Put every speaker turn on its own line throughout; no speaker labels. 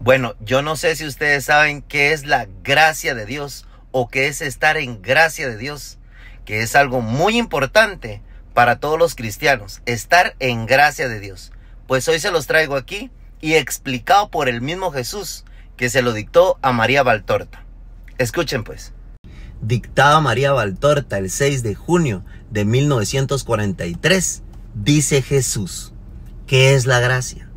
Bueno, yo no sé si ustedes saben qué es la gracia de Dios o qué es estar en gracia de Dios, que es algo muy importante para todos los cristianos, estar en gracia de Dios. Pues hoy se los traigo aquí y explicado por el mismo Jesús que se lo dictó a María Valtorta. Escuchen pues. Dictada María Valtorta el 6 de junio de 1943, dice Jesús, ¿qué es la gracia?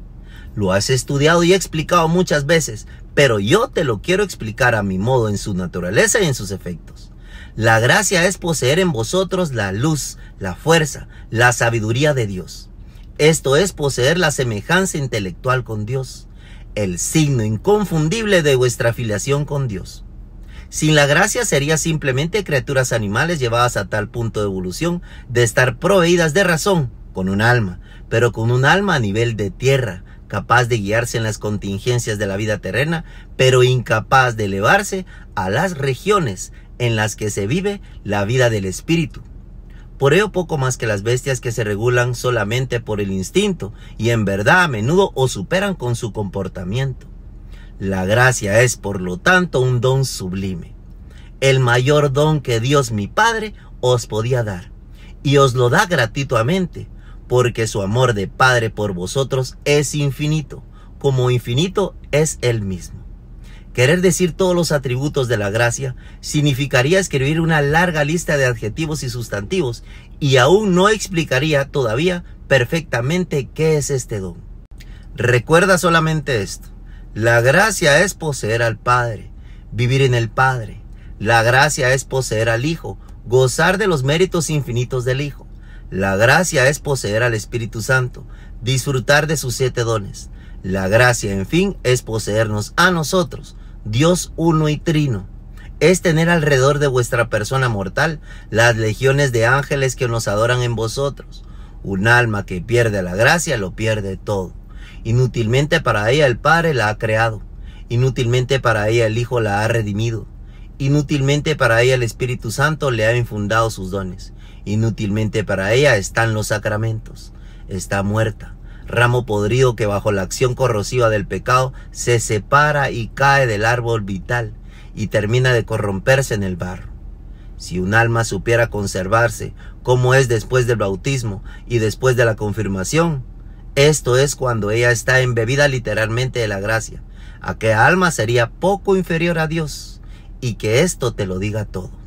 Lo has estudiado y explicado muchas veces, pero yo te lo quiero explicar a mi modo en su naturaleza y en sus efectos. La gracia es poseer en vosotros la luz, la fuerza, la sabiduría de Dios. Esto es poseer la semejanza intelectual con Dios, el signo inconfundible de vuestra afiliación con Dios. Sin la gracia serías simplemente criaturas animales llevadas a tal punto de evolución de estar proveídas de razón, con un alma, pero con un alma a nivel de tierra, capaz de guiarse en las contingencias de la vida terrena, pero incapaz de elevarse a las regiones en las que se vive la vida del espíritu. Por ello poco más que las bestias que se regulan solamente por el instinto y en verdad a menudo o superan con su comportamiento. La gracia es por lo tanto un don sublime, el mayor don que Dios mi Padre os podía dar, y os lo da gratuitamente, porque su amor de Padre por vosotros es infinito, como infinito es Él mismo. Querer decir todos los atributos de la gracia significaría escribir una larga lista de adjetivos y sustantivos y aún no explicaría todavía perfectamente qué es este don. Recuerda solamente esto. La gracia es poseer al Padre, vivir en el Padre. La gracia es poseer al Hijo, gozar de los méritos infinitos del Hijo. La gracia es poseer al Espíritu Santo, disfrutar de sus siete dones. La gracia, en fin, es poseernos a nosotros, Dios uno y trino. Es tener alrededor de vuestra persona mortal las legiones de ángeles que nos adoran en vosotros. Un alma que pierde la gracia lo pierde todo. Inútilmente para ella el Padre la ha creado. Inútilmente para ella el Hijo la ha redimido. Inútilmente para ella el Espíritu Santo le ha infundado sus dones. Inútilmente para ella están los sacramentos. Está muerta, ramo podrido que bajo la acción corrosiva del pecado se separa y cae del árbol vital y termina de corromperse en el barro. Si un alma supiera conservarse como es después del bautismo y después de la confirmación, esto es cuando ella está embebida literalmente de la gracia, a aquella alma sería poco inferior a Dios y que esto te lo diga todo.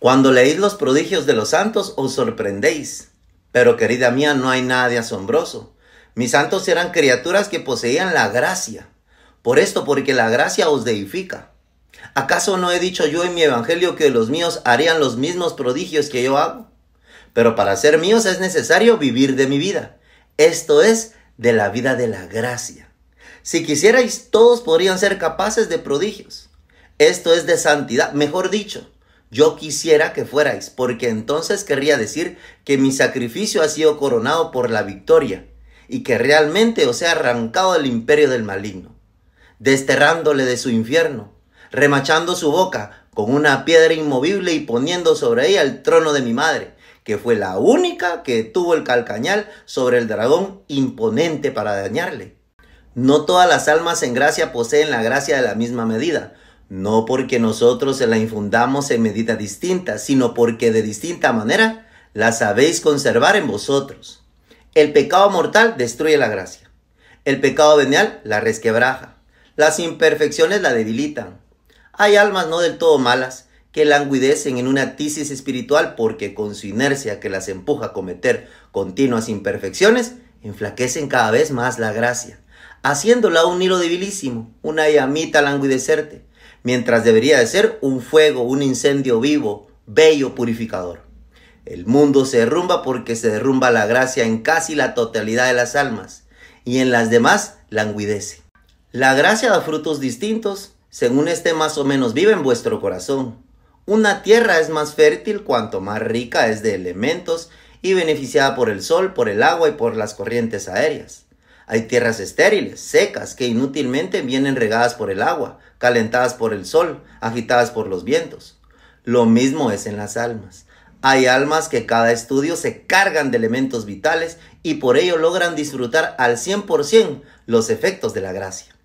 Cuando leéis los prodigios de los santos os sorprendéis. Pero querida mía, no hay nada de asombroso. Mis santos eran criaturas que poseían la gracia. Por esto, porque la gracia os deifica. ¿Acaso no he dicho yo en mi evangelio que los míos harían los mismos prodigios que yo hago? Pero para ser míos es necesario vivir de mi vida. Esto es, de la vida de la gracia. Si quisierais, todos podrían ser capaces de prodigios. Esto es de santidad, mejor dicho, yo quisiera que fuerais, porque entonces querría decir que mi sacrificio ha sido coronado por la victoria y que realmente os he arrancado del imperio del maligno, desterrándole de su infierno, remachando su boca con una piedra inmovible y poniendo sobre ella el trono de mi madre, que fue la única que tuvo el calcañal sobre el dragón imponente para dañarle. No todas las almas en gracia poseen la gracia de la misma medida, no porque nosotros se la infundamos en medida distinta, sino porque de distinta manera la sabéis conservar en vosotros. El pecado mortal destruye la gracia. El pecado venial la resquebraja. Las imperfecciones la debilitan. Hay almas no del todo malas que languidecen en una tisis espiritual porque con su inercia que las empuja a cometer continuas imperfecciones, enflaquecen cada vez más la gracia, haciéndola un hilo debilísimo, una llamita languidecerte, mientras debería de ser un fuego, un incendio vivo, bello, purificador. El mundo se derrumba porque se derrumba la gracia en casi la totalidad de las almas y en las demás languidece. La gracia da frutos distintos según este más o menos viva en vuestro corazón. Una tierra es más fértil cuanto más rica es de elementos y beneficiada por el sol, por el agua y por las corrientes aéreas. Hay tierras estériles, secas, que inútilmente vienen regadas por el agua, calentadas por el sol, agitadas por los vientos. Lo mismo es en las almas. Hay almas que cada estudio se cargan de elementos vitales y por ello logran disfrutar al 100% los efectos de la gracia.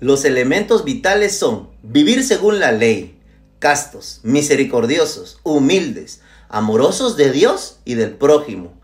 Los elementos vitales son vivir según la ley, castos, misericordiosos, humildes, amorosos de Dios y del prójimo.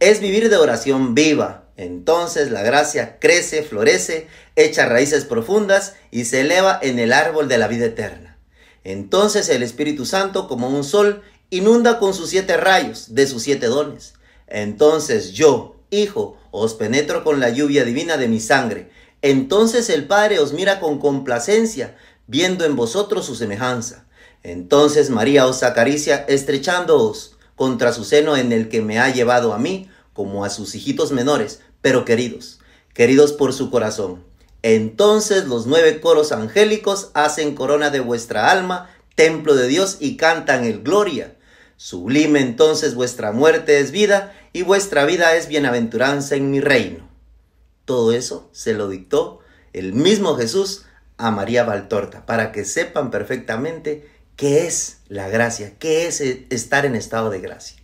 Es vivir de oración viva, entonces la gracia crece, florece, echa raíces profundas y se eleva en el árbol de la vida eterna. Entonces el Espíritu Santo, como un sol, inunda con sus siete rayos de sus siete dones. Entonces yo, Hijo, os penetro con la lluvia divina de mi sangre. Entonces el Padre os mira con complacencia, viendo en vosotros su semejanza. Entonces María os acaricia, estrechándoos contra su seno en el que me ha llevado a mí, como a sus hijitos menores, pero queridos, queridos por su corazón. Entonces los nueve coros angélicos hacen corona de vuestra alma, templo de Dios, y cantan el gloria. Sublime entonces vuestra muerte es vida, y vuestra vida es bienaventuranza en mi reino. Todo eso se lo dictó el mismo Jesús a María Valtorta, para que sepan perfectamente qué es la gracia, qué es estar en estado de gracia.